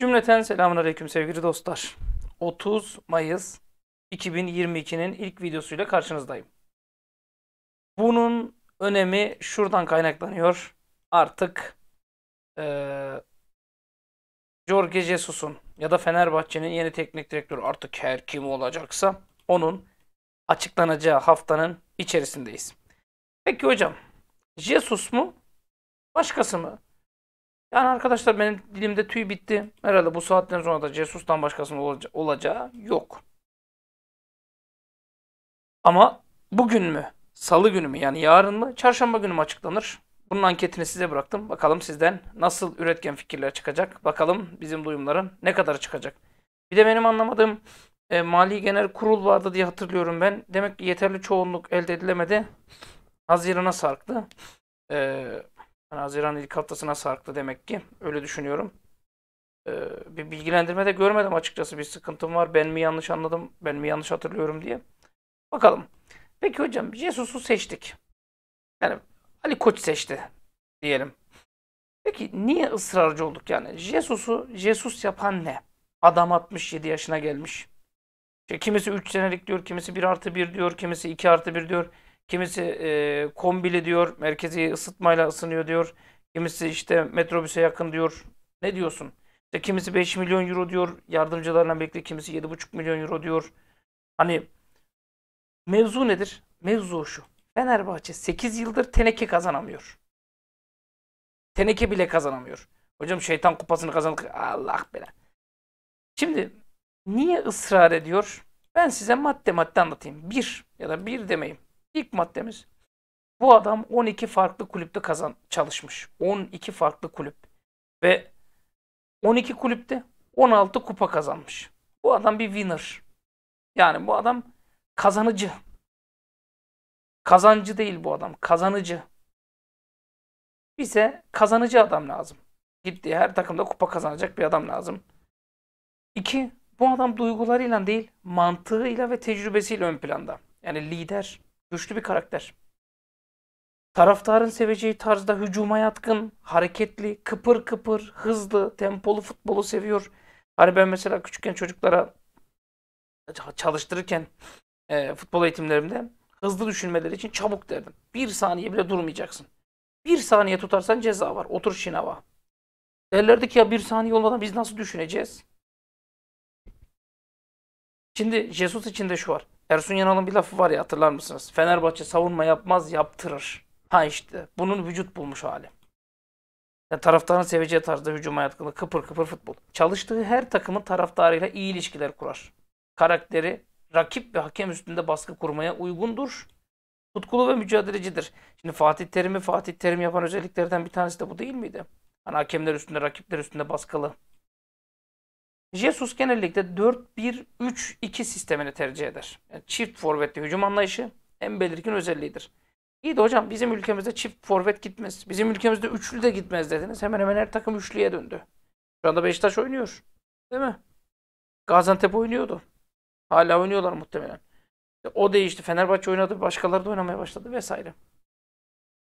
Cümleten selamun aleyküm sevgili dostlar. 30 Mayıs 2022'nin ilk videosuyla karşınızdayım. Bunun önemi şuradan kaynaklanıyor. Artık e, ee, Jorge Jesus'un ya da Fenerbahçe'nin yeni teknik direktörü artık her kim olacaksa onun açıklanacağı haftanın içerisindeyiz. Peki hocam Jesus mu? Başkası mı? Yani arkadaşlar benim dilimde tüy bitti. Herhalde bu saatten sonra da Jesus'tan başkasının olaca olacağı yok. Ama bugün mü? Salı günü mü? Yani yarın mı? Çarşamba günü mü açıklanır? Bunun anketini size bıraktım. Bakalım sizden nasıl üretken fikirler çıkacak? Bakalım bizim duyumların ne kadar çıkacak? Bir de benim anlamadığım e, Mali Genel Kurul vardı diye hatırlıyorum ben. Demek ki yeterli çoğunluk elde edilemedi. Haziran'a sarktı. E, yani Haziran ilk haftasına sarktı demek ki. Öyle düşünüyorum. Ee, bir bilgilendirme de görmedim açıkçası. Bir sıkıntım var. Ben mi yanlış anladım? Ben mi yanlış hatırlıyorum diye. Bakalım. Peki hocam Jesus'u seçtik. Yani Ali Koç seçti diyelim. Peki niye ısrarcı olduk yani? Jesus'u Jesus yapan ne? Adam 67 yaşına gelmiş. İşte kimisi 3 senelik diyor, kimisi 1 artı 1 diyor, kimisi 2 artı 1 diyor. Kimisi e, kombili diyor, merkezi ısıtmayla ısınıyor diyor. Kimisi işte metrobüse yakın diyor. Ne diyorsun? İşte kimisi 5 milyon euro diyor, yardımcılarla birlikte kimisi 7,5 milyon euro diyor. Hani mevzu nedir? Mevzu şu. Fenerbahçe 8 yıldır teneke kazanamıyor. Teneke bile kazanamıyor. Hocam şeytan kupasını kazandık. Allah bela. Şimdi niye ısrar ediyor? Ben size madde madde anlatayım. Bir ya da bir demeyim. İlk maddemiz bu adam 12 farklı kulüpte kazan çalışmış. 12 farklı kulüp ve 12 kulüpte 16 kupa kazanmış. Bu adam bir winner. Yani bu adam kazanıcı. Kazancı değil bu adam, kazanıcı. Bize kazanıcı adam lazım. Gittiği her takımda kupa kazanacak bir adam lazım. İki, bu adam duygularıyla değil, mantığıyla ve tecrübesiyle ön planda. Yani lider. Güçlü bir karakter. Taraftarın seveceği tarzda hücuma yatkın, hareketli, kıpır kıpır, hızlı, tempolu futbolu seviyor. Hani ben mesela küçükken çocuklara çalıştırırken e, futbol eğitimlerimde hızlı düşünmeleri için çabuk derdim. Bir saniye bile durmayacaksın. Bir saniye tutarsan ceza var. Otur şinava. Derlerdi ki ya bir saniye olmadan biz nasıl düşüneceğiz? Şimdi Jesus için de şu var. Ersun Yanal'ın bir lafı var ya hatırlar mısınız? Fenerbahçe savunma yapmaz yaptırır. Ha işte bunun vücut bulmuş hali. Yani taraftarın seveceği tarzda hücuma yatkınlığı kıpır kıpır futbol. Çalıştığı her takımın taraftarıyla iyi ilişkiler kurar. Karakteri rakip ve hakem üstünde baskı kurmaya uygundur. Tutkulu ve mücadelecidir. Şimdi Fatih Terim'i Fatih Terim yapan özelliklerden bir tanesi de bu değil miydi? Hani hakemler üstünde, rakipler üstünde baskılı. Jesus genellikle 4-1-3-2 sistemini tercih eder. Yani çift forvetli hücum anlayışı en belirgin özelliğidir. İyi de hocam bizim ülkemizde çift forvet gitmez. Bizim ülkemizde üçlü de gitmez dediniz. Hemen hemen her takım üçlüye döndü. Şu anda Beşiktaş oynuyor. Değil mi? Gaziantep oynuyordu. Hala oynuyorlar muhtemelen. O değişti. Fenerbahçe oynadı. Başkaları da oynamaya başladı vesaire.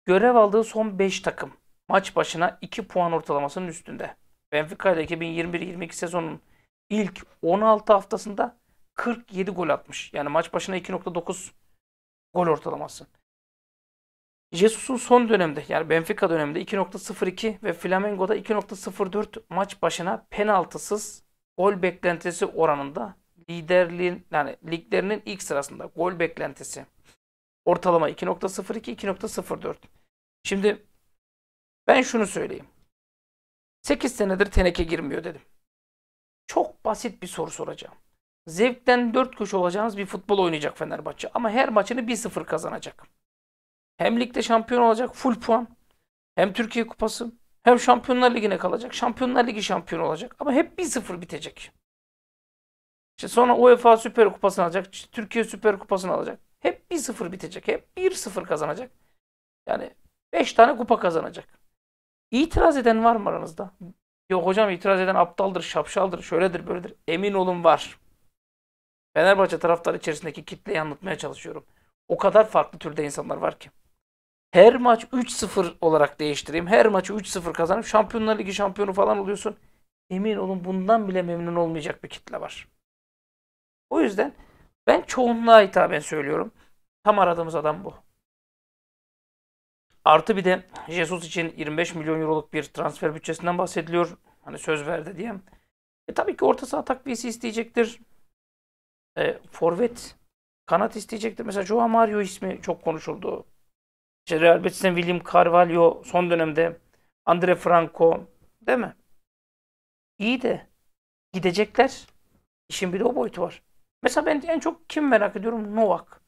Görev aldığı son 5 takım. Maç başına 2 puan ortalamasının üstünde. Benfica 2021-22 sezonun ilk 16 haftasında 47 gol atmış. Yani maç başına 2.9 gol ortalaması. Jesus'un son dönemde yani Benfica döneminde 2.02 ve Flamengo'da 2.04 maç başına penaltısız gol beklentisi oranında liderliğin yani liglerinin ilk sırasında gol beklentisi ortalama 2.02 2.04. Şimdi ben şunu söyleyeyim. 8 senedir teneke girmiyor dedim. Çok basit bir soru soracağım. Zevkten dört köşe olacağınız bir futbol oynayacak Fenerbahçe. Ama her maçını 1-0 kazanacak. Hem ligde şampiyon olacak full puan. Hem Türkiye Kupası. Hem Şampiyonlar Ligi'ne kalacak. Şampiyonlar Ligi şampiyon olacak. Ama hep 1-0 bitecek. İşte sonra UEFA Süper Kupası'nı alacak. Türkiye Süper Kupası'nı alacak. Hep 1-0 bitecek. Hep 1-0 kazanacak. Yani 5 tane kupa kazanacak. İtiraz eden var mı aranızda? Yok hocam itiraz eden aptaldır, şapşaldır, şöyledir, böyledir. Emin olun var. Fenerbahçe taraftarı içerisindeki kitleyi anlatmaya çalışıyorum. O kadar farklı türde insanlar var ki. Her maç 3-0 olarak değiştireyim. Her maçı 3-0 kazanıp Şampiyonlar Ligi şampiyonu falan oluyorsun. Emin olun bundan bile memnun olmayacak bir kitle var. O yüzden ben çoğunluğa hitaben söylüyorum. Tam aradığımız adam bu. Artı bir de Jesus için 25 milyon euroluk bir transfer bütçesinden bahsediliyor. Hani söz verdi diye. E tabii ki orta saha takviyesi isteyecektir. E, forvet kanat isteyecektir. Mesela Joao Mario ismi çok konuşuldu. İşte Real Betis'ten William Carvalho son dönemde Andre Franco değil mi? İyi de gidecekler. İşin bir de o boyutu var. Mesela ben en çok kim merak ediyorum? Novak.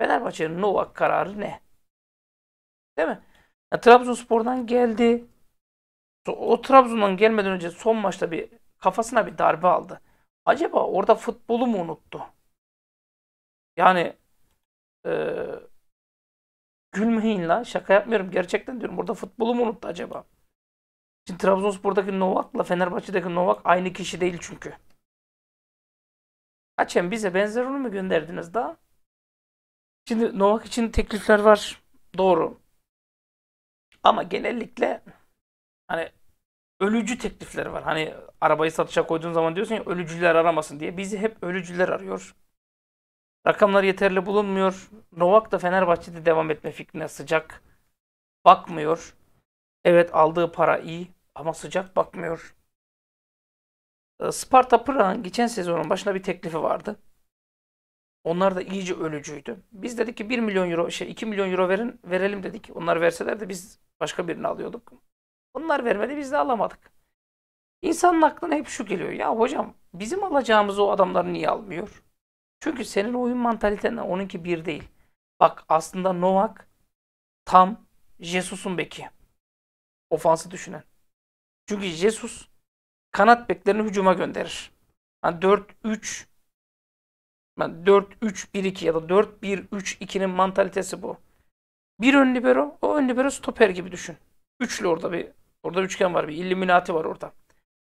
Fenerbahçe'nin Novak kararı ne? Değil mi? Ya, Trabzonspor'dan geldi. O Trabzon'dan gelmeden önce son maçta bir kafasına bir darbe aldı. Acaba orada futbolu mu unuttu? Yani e, gülmeyin lan, şaka yapmıyorum gerçekten diyorum. Orada futbolu mu unuttu acaba? Şimdi Trabzonspor'daki Novak'la Fenerbahçe'deki Novak aynı kişi değil çünkü. Açem bize benzer onu mu gönderdiniz daha? Şimdi Novak için teklifler var. Doğru. Ama genellikle hani ölücü teklifleri var. Hani arabayı satışa koyduğun zaman diyorsun ya ölücüler aramasın diye. Bizi hep ölücüler arıyor. Rakamlar yeterli bulunmuyor. Novak da Fenerbahçe'de devam etme fikrine sıcak bakmıyor. Evet aldığı para iyi ama sıcak bakmıyor. Ee, Sparta Pırağ'ın geçen sezonun başına bir teklifi vardı. Onlar da iyice ölücüydü. Biz dedik ki 1 milyon euro, şey 2 milyon euro verin, verelim dedik. Onlar verseler de biz başka birini alıyorduk. Onlar vermedi biz de alamadık. İnsanın aklına hep şu geliyor. Ya hocam bizim alacağımız o adamları niye almıyor? Çünkü senin oyun mantalitenle onunki bir değil. Bak aslında Novak tam Jesus'un beki. Ofansı düşünen. Çünkü Jesus kanat beklerini hücuma gönderir. Yani 4-3 yani 4-3-1-2 ya da 4-1-3-2'nin mantalitesi bu. Bir ön libero, o ön libero stoper gibi düşün. Üçlü orada bir, orada üçgen var bir, illuminati var orada.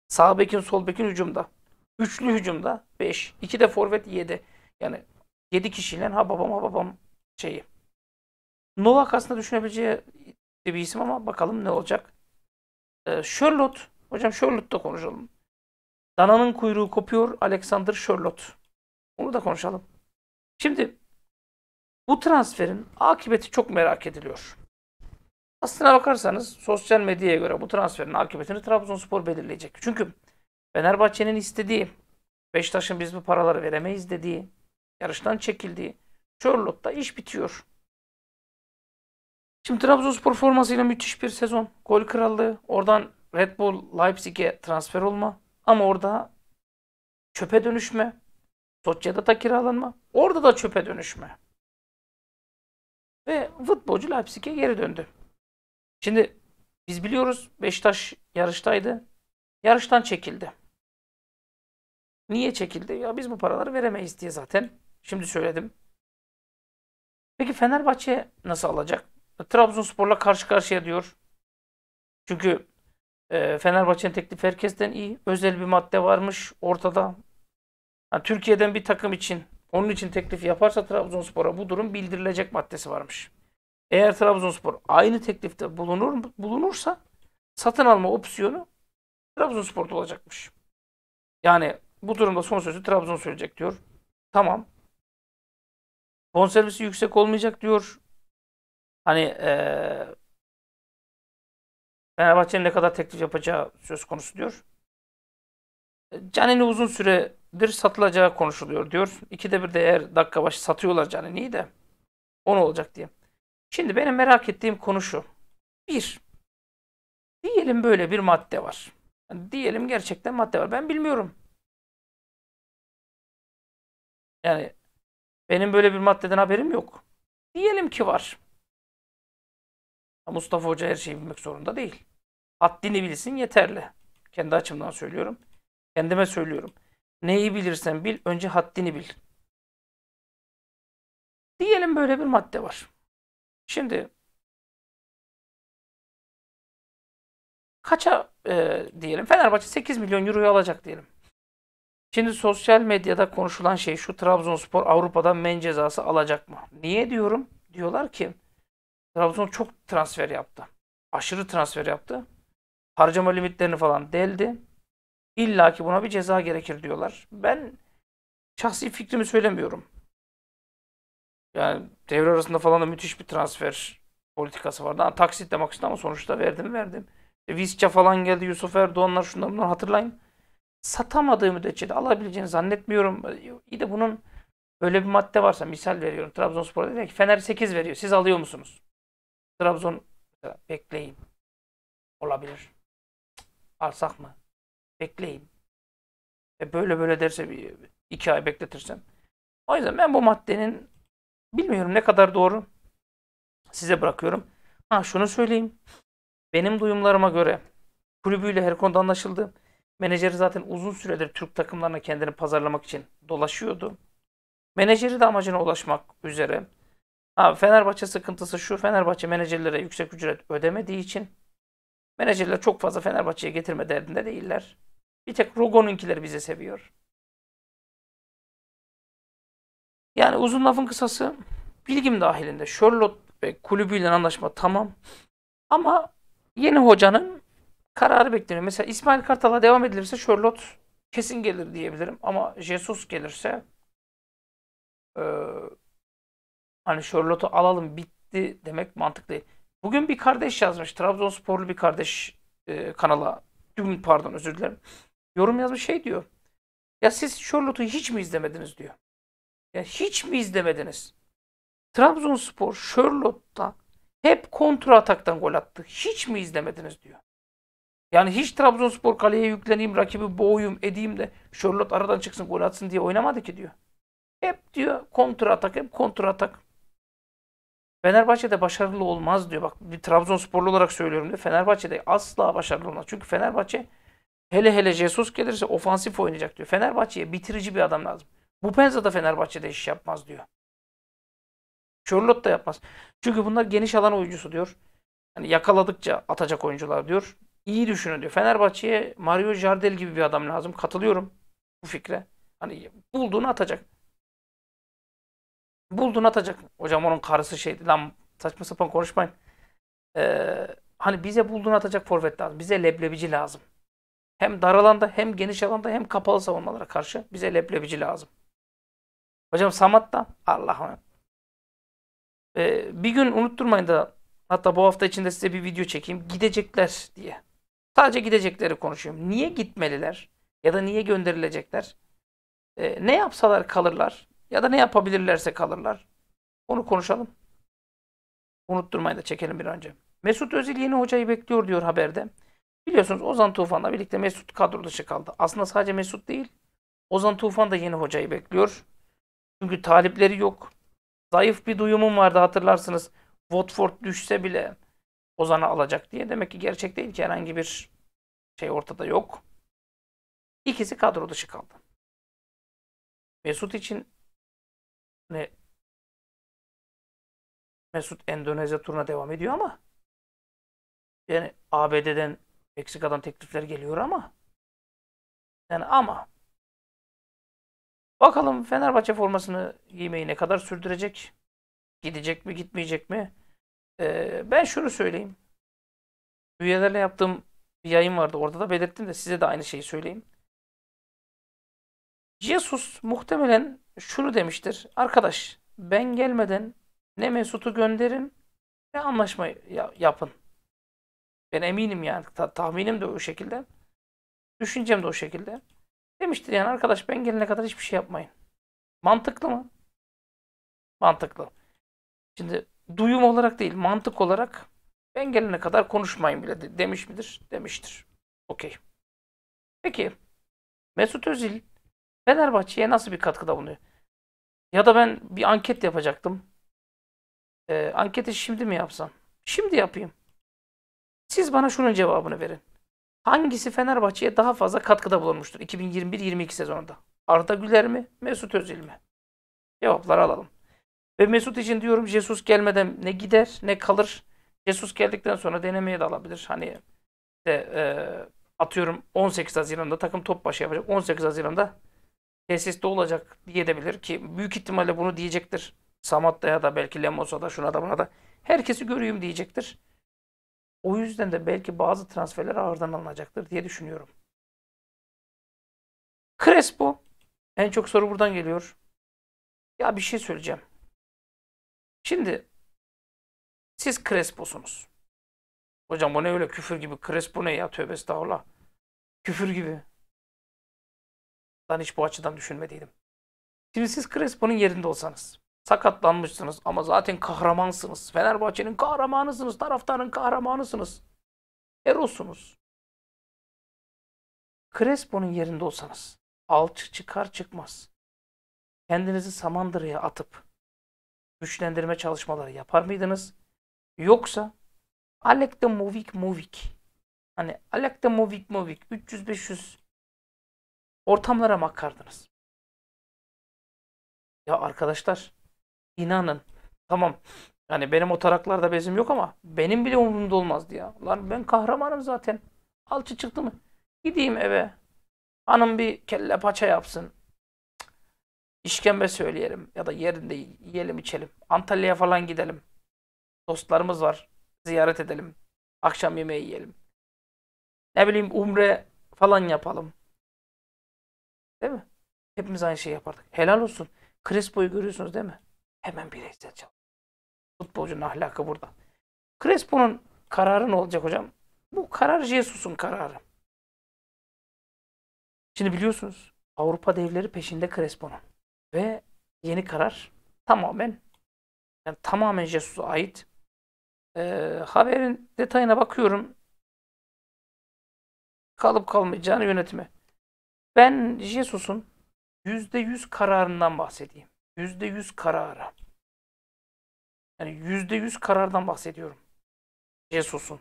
Sağ bekin, sol bekin hücumda. Üçlü hücumda 5. 2 de forvet 7. Yani 7 kişiyle ha babam ha babam şeyi. Novak aslında düşünebileceği bir isim ama bakalım ne olacak. Ee, Sherlock, hocam Sherlock'ta konuşalım. Dana'nın kuyruğu kopuyor, Alexander Sherlock. Onu da konuşalım. Şimdi bu transferin akıbeti çok merak ediliyor. Aslına bakarsanız sosyal medyaya göre bu transferin akıbetini Trabzonspor belirleyecek. Çünkü Fenerbahçe'nin istediği, Beşiktaş'ın biz bu paraları veremeyiz dediği, yarıştan çekildiği, Çorluk'ta iş bitiyor. Şimdi Trabzonspor formasıyla müthiş bir sezon. Gol krallığı. Oradan Red Bull Leipzig'e transfer olma. Ama orada çöpe dönüşme. Sociedad'a kiralanma. Orada da çöpe dönüşme. Ve futbolcu Leipzig'e geri döndü. Şimdi biz biliyoruz Beşiktaş yarıştaydı. Yarıştan çekildi. Niye çekildi? Ya biz bu paraları veremeyiz diye zaten. Şimdi söyledim. Peki Fenerbahçe nasıl alacak? E, Trabzonspor'la karşı karşıya diyor. Çünkü e, Fenerbahçe'nin teklifi herkesten iyi. Özel bir madde varmış ortada. Yani Türkiye'den bir takım için onun için teklif yaparsa Trabzonspor'a bu durum bildirilecek maddesi varmış. Eğer Trabzonspor aynı teklifte bulunur bulunursa satın alma opsiyonu Trabzonspor'da olacakmış. Yani bu durumda son sözü Trabzon söyleyecek diyor. Tamam. Bonservisi yüksek olmayacak diyor. Hani ee, Fenerbahçe'nin ne kadar teklif yapacağı söz konusu diyor. Canini uzun süre dir satılacağı konuşuluyor diyor. İkide bir de eğer dakika başı satıyorlar canı iyi de 10 olacak diye. Şimdi benim merak ettiğim konu şu. Bir, diyelim böyle bir madde var. Yani diyelim gerçekten madde var. Ben bilmiyorum. Yani benim böyle bir maddeden haberim yok. Diyelim ki var. Mustafa Hoca her şeyi bilmek zorunda değil. Haddini bilsin yeterli. Kendi açımdan söylüyorum. Kendime söylüyorum. Neyi bilirsen bil, önce haddini bil. Diyelim böyle bir madde var. Şimdi kaça e, diyelim? Fenerbahçe 8 milyon euroyu alacak diyelim. Şimdi sosyal medyada konuşulan şey şu Trabzonspor Avrupa'dan men cezası alacak mı? Niye diyorum? Diyorlar ki Trabzon çok transfer yaptı. Aşırı transfer yaptı. Harcama limitlerini falan deldi. İlla ki buna bir ceza gerekir diyorlar. Ben şahsi fikrimi söylemiyorum. Yani devre arasında falan da müthiş bir transfer politikası vardı. Ha, taksit demek istedim ama sonuçta verdim verdim. E, Visca falan geldi Yusuf Erdoğanlar şundan bunlar hatırlayın. Satamadığım müddetçe de alabileceğini zannetmiyorum. İyi de bunun böyle bir madde varsa misal veriyorum. Trabzonspor dedi ki Fener 8 veriyor. Siz alıyor musunuz? Trabzon bekleyin. Olabilir. Alsak mı? bekleyin. E böyle böyle derse bir, iki ay bekletirsem. O yüzden ben bu maddenin bilmiyorum ne kadar doğru size bırakıyorum. Ha şunu söyleyeyim. Benim duyumlarıma göre kulübüyle her konuda anlaşıldı. Menajeri zaten uzun süredir Türk takımlarına kendini pazarlamak için dolaşıyordu. Menajeri de amacına ulaşmak üzere. Ha, Fenerbahçe sıkıntısı şu. Fenerbahçe menajerlere yüksek ücret ödemediği için menajerler çok fazla Fenerbahçe'ye getirme derdinde değiller. Bir tek Rogon'unkiler bizi seviyor. Yani uzun lafın kısası bilgim dahilinde ve kulübüyle anlaşma tamam. Ama yeni hocanın kararı bekleniyor. Mesela İsmail Kartal'a devam edilirse Charlotte kesin gelir diyebilirim. Ama Jesus gelirse e, hani Charlotte'u alalım bitti demek mantıklı değil. Bugün bir kardeş yazmış. Trabzonsporlu bir kardeş e, kanala. Dün pardon özür dilerim. Yorum yazmış şey diyor. Ya siz Charlotte'u hiç mi izlemediniz diyor. Ya hiç mi izlemediniz? Trabzonspor Charlotte'da hep kontra ataktan gol attı. Hiç mi izlemediniz diyor. Yani hiç Trabzonspor kaleye yükleneyim, rakibi boğuyum, edeyim de Charlotte aradan çıksın, gol atsın diye oynamadı ki diyor. Hep diyor kontra atak, hep kontra atak. Fenerbahçe'de başarılı olmaz diyor. Bak bir Trabzonsporlu olarak söylüyorum diyor. Fenerbahçe'de asla başarılı olmaz. Çünkü Fenerbahçe Hele hele Jesus gelirse ofansif oynayacak diyor. Fenerbahçe'ye bitirici bir adam lazım. Bu Penza da Fenerbahçe'de iş yapmaz diyor. Charlotte da yapmaz. Çünkü bunlar geniş alan oyuncusu diyor. Yani yakaladıkça atacak oyuncular diyor. İyi düşünün diyor. Fenerbahçe'ye Mario Jardel gibi bir adam lazım. Katılıyorum bu fikre. Hani bulduğunu atacak. Bulduğunu atacak. Hocam onun karısı şeydi. Lan saçma sapan konuşmayın. Ee, hani bize bulduğunu atacak forvet lazım. Bize leblebici lazım. Hem dar alanda hem geniş alanda hem kapalı savunmalara karşı bize leblebici lazım. Hocam Samat da Allah'ım. Ee, bir gün unutturmayın da hatta bu hafta içinde size bir video çekeyim. Gidecekler diye. Sadece gidecekleri konuşuyorum. Niye gitmeliler? Ya da niye gönderilecekler? Ee, ne yapsalar kalırlar? Ya da ne yapabilirlerse kalırlar? Onu konuşalım. Unutturmayın da çekelim bir önce. Mesut Özil yeni hocayı bekliyor diyor haberde. Biliyorsunuz Ozan Tufan'la birlikte Mesut kadro dışı kaldı. Aslında sadece Mesut değil. Ozan Tufan da yeni hocayı bekliyor. Çünkü talipleri yok. Zayıf bir duyumum vardı hatırlarsınız. Watford düşse bile Ozan'ı alacak diye. Demek ki gerçek değil ki herhangi bir şey ortada yok. İkisi kadro dışı kaldı. Mesut için ne Mesut Endonezya turuna devam ediyor ama yani ABD'den Meksika'dan teklifler geliyor ama yani ama bakalım Fenerbahçe formasını giymeyi ne kadar sürdürecek? Gidecek mi gitmeyecek mi? Ee, ben şunu söyleyeyim. Üyelerle yaptığım bir yayın vardı. Orada da belirttim de size de aynı şeyi söyleyeyim. Jesus muhtemelen şunu demiştir. Arkadaş ben gelmeden ne Mesut'u gönderin ne anlaşma yapın. Ben eminim yani. Ta- tahminim de o şekilde. Düşüncem de o şekilde. Demiştir yani arkadaş ben gelene kadar hiçbir şey yapmayın. Mantıklı mı? Mantıklı. Şimdi duyum olarak değil, mantık olarak ben gelene kadar konuşmayın bile de- demiş midir? Demiştir. Okey. Peki Mesut Özil Fenerbahçe'ye nasıl bir katkıda bulunuyor? Ya da ben bir anket yapacaktım. Ee, anketi şimdi mi yapsam? Şimdi yapayım. Siz bana şunun cevabını verin. Hangisi Fenerbahçe'ye daha fazla katkıda bulunmuştur 2021-22 sezonunda? Arda Güler mi? Mesut Özil mi? Cevapları alalım. Ve Mesut için diyorum Jesus gelmeden ne gider ne kalır. Jesus geldikten sonra denemeye de alabilir. Hani de e, atıyorum 18 Haziran'da takım top başı yapacak. 18 Haziran'da tesiste olacak diyebilir ki büyük ihtimalle bunu diyecektir. Samatta'ya da belki Lemos'a da şuna da buna da herkesi göreyim diyecektir. O yüzden de belki bazı transferler ağırdan alınacaktır diye düşünüyorum. Crespo. En çok soru buradan geliyor. Ya bir şey söyleyeceğim. Şimdi siz Crespo'sunuz. Hocam bu ne öyle küfür gibi? Crespo ne ya? Tövbe estağfurullah. Küfür gibi. Ben hiç bu açıdan düşünmediydim. Şimdi siz Crespo'nun yerinde olsanız. Sakatlanmışsınız ama zaten kahramansınız. Fenerbahçe'nin kahramanısınız, taraftarın kahramanısınız. Erosunuz. Crespo'nun yerinde olsanız, alçı çıkar çıkmaz, kendinizi Samandıra'ya atıp güçlendirme çalışmaları yapar mıydınız? Yoksa Alek de Movik Movik hani Alek de Movik Movik 300-500 ortamlara makardınız. Ya arkadaşlar İnanın. Tamam. Yani benim o taraklarda bezim yok ama benim bile umurumda olmazdı ya. Lan ben kahramanım zaten. Alçı çıktı mı? Gideyim eve. Hanım bir kelle paça yapsın. İşkembe söyleyelim ya da yerinde yiyelim içelim. Antalya'ya falan gidelim. Dostlarımız var. Ziyaret edelim. Akşam yemeği yiyelim. Ne bileyim umre falan yapalım. Değil mi? Hepimiz aynı şey yapardık. Helal olsun. Crespo'yu görüyorsunuz değil mi? Hemen bireysel çalım. Futbolcunun ahlakı burada. Crespo'nun kararı ne olacak hocam? Bu karar Jesus'un kararı. Şimdi biliyorsunuz Avrupa devleri peşinde Crespo'nun. Ve yeni karar tamamen yani tamamen Jesus'a ait. Ee, haberin detayına bakıyorum. Kalıp kalmayacağını yönetimi. Ben Jesus'un %100 kararından bahsedeyim yüzde yüz karara. Yani yüzde yüz karardan bahsediyorum. Jesus'un.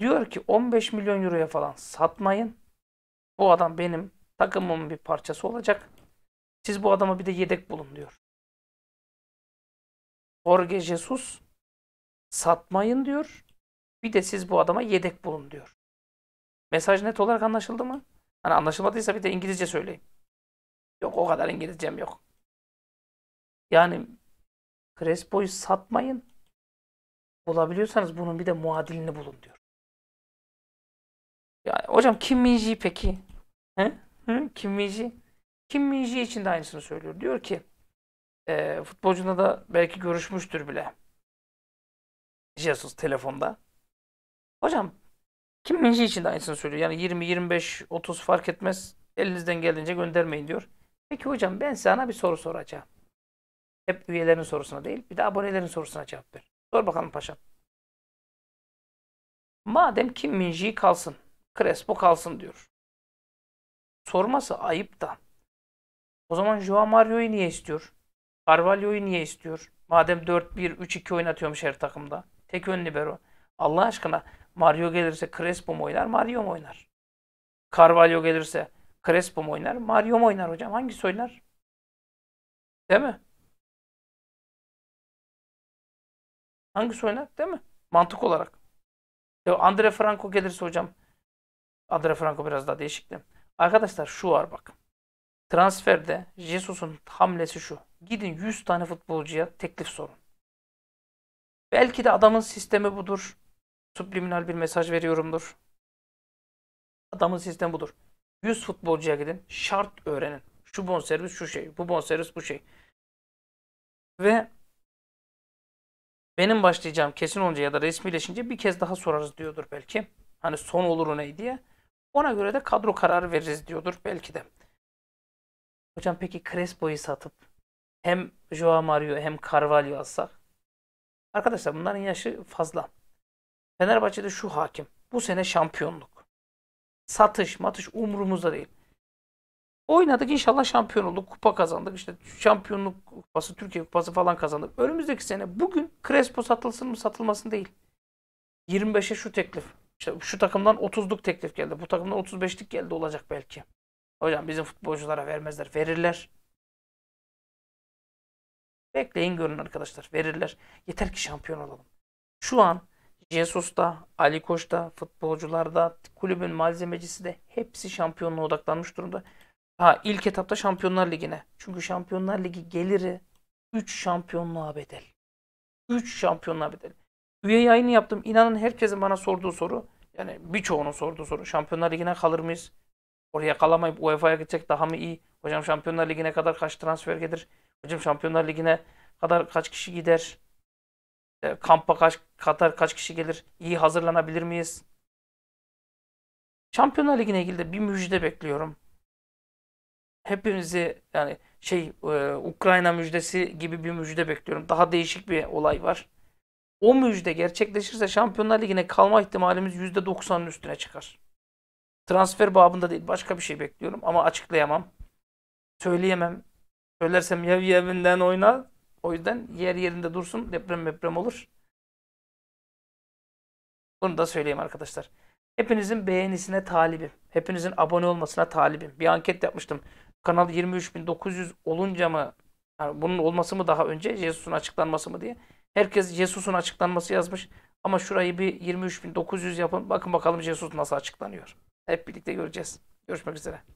Diyor ki 15 milyon euroya falan satmayın. Bu adam benim takımımın bir parçası olacak. Siz bu adama bir de yedek bulun diyor. Jorge Jesus satmayın diyor. Bir de siz bu adama yedek bulun diyor. Mesaj net olarak anlaşıldı mı? Hani anlaşılmadıysa bir de İngilizce söyleyeyim. Yok o kadar İngilizcem yok. Yani Crespo'yu satmayın. Bulabiliyorsanız bunun bir de muadilini bulun diyor. Yani hocam Kim Minji peki? He? Hı? Kim Minji? Kim Minji için de aynısını söylüyor. Diyor ki e, futbolcuna da belki görüşmüştür bile. Jesus telefonda. Hocam Kim Minji için de aynısını söylüyor. Yani 20, 25, 30 fark etmez. Elinizden geldiğince göndermeyin diyor. Peki hocam ben sana bir soru soracağım. Hep üyelerin sorusuna değil, bir de abonelerin sorusuna cevap ver. Sor bakalım paşam. Madem ki Minji kalsın, Crespo kalsın diyor. Sorması ayıp da. O zaman Joao Mario'yu niye istiyor? Carvalho'yu niye istiyor? Madem 4-1-3-2 oynatıyormuş her takımda. Tek ön libero. Allah aşkına Mario gelirse Crespo mu oynar, Mario mu oynar? Carvalho gelirse Crespo mu oynar? Mario mu oynar hocam? Hangisi oynar? Değil mi? Hangisi oynar? Değil mi? Mantık olarak. Andre Franco gelirse hocam. Andre Franco biraz daha değişikti. Arkadaşlar şu var bak. Transferde Jesus'un hamlesi şu. Gidin 100 tane futbolcuya teklif sorun. Belki de adamın sistemi budur. Subliminal bir mesaj veriyorumdur. Adamın sistemi budur. 100 futbolcuya gidin. Şart öğrenin. Şu bonservis şu şey. Bu bonservis bu şey. Ve benim başlayacağım kesin olunca ya da resmileşince bir kez daha sorarız diyordur belki. Hani son olur ne diye. Ona göre de kadro kararı veririz diyordur belki de. Hocam peki Crespo'yu satıp hem Joao Mario hem Carvalho alsak? Arkadaşlar bunların yaşı fazla. Fenerbahçe'de şu hakim. Bu sene şampiyonluk satış, matış umurumuzda değil. Oynadık inşallah şampiyon olduk. Kupa kazandık. İşte şampiyonluk kupası, Türkiye kupası falan kazandık. Önümüzdeki sene bugün Crespo satılsın mı satılmasın değil. 25'e şu teklif. İşte şu takımdan 30'luk teklif geldi. Bu takımdan 35'lik geldi olacak belki. Hocam bizim futbolculara vermezler. Verirler. Bekleyin görün arkadaşlar. Verirler. Yeter ki şampiyon olalım. Şu an Jesus da, Ali Koç da, futbolcular da, kulübün malzemecisi de hepsi şampiyonluğa odaklanmış durumda. Ha ilk etapta Şampiyonlar Ligi'ne. Çünkü Şampiyonlar Ligi geliri 3 şampiyonluğa bedel. 3 şampiyonluğa bedel. Üye yayını yaptım. İnanın herkesin bana sorduğu soru. Yani birçoğunun sorduğu soru. Şampiyonlar Ligi'ne kalır mıyız? Oraya kalamayıp UEFA'ya gidecek daha mı iyi? Hocam Şampiyonlar Ligi'ne kadar kaç transfer gelir? Hocam Şampiyonlar Ligi'ne kadar kaç kişi gider? E, kampa kaç Katar kaç kişi gelir? İyi hazırlanabilir miyiz? Şampiyonlar Ligi'ne ilgili de bir müjde bekliyorum. Hepimizi yani şey e, Ukrayna müjdesi gibi bir müjde bekliyorum. Daha değişik bir olay var. O müjde gerçekleşirse Şampiyonlar Ligi'ne kalma ihtimalimiz %90'ın üstüne çıkar. Transfer babında değil başka bir şey bekliyorum ama açıklayamam. Söyleyemem. Söylersem ya Yemin'den oyna o yüzden yer yerinde dursun. Deprem deprem olur. Bunu da söyleyeyim arkadaşlar. Hepinizin beğenisine talibim. Hepinizin abone olmasına talibim. Bir anket yapmıştım. Kanal 23.900 olunca mı yani bunun olması mı daha önce Jesus'un açıklanması mı diye. Herkes Jesus'un açıklanması yazmış. Ama şurayı bir 23.900 yapın. Bakın bakalım Jesus nasıl açıklanıyor. Hep birlikte göreceğiz. Görüşmek üzere.